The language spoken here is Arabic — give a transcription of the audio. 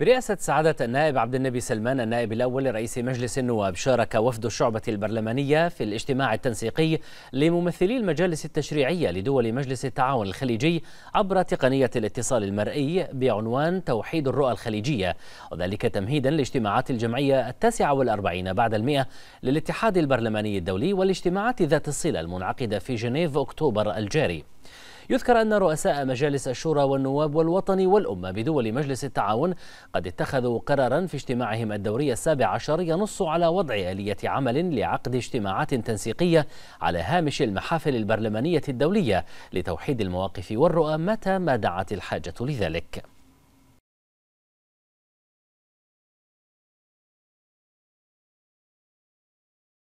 برئاسة سعادة النائب عبد النبي سلمان النائب الأول لرئيس مجلس النواب شارك وفد الشعبة البرلمانية في الاجتماع التنسيقي لممثلي المجالس التشريعية لدول مجلس التعاون الخليجي عبر تقنية الاتصال المرئي بعنوان توحيد الرؤى الخليجية وذلك تمهيدا لاجتماعات الجمعية التاسعة والأربعين بعد المئة للاتحاد البرلماني الدولي والاجتماعات ذات الصلة المنعقدة في جنيف أكتوبر الجاري يذكر أن رؤساء مجالس الشورى والنواب والوطني والأمة بدول مجلس التعاون قد اتخذوا قرارا في اجتماعهم الدوري السابع عشر ينص على وضع آلية عمل لعقد اجتماعات تنسيقية على هامش المحافل البرلمانية الدولية لتوحيد المواقف والرؤى متى ما دعت الحاجة لذلك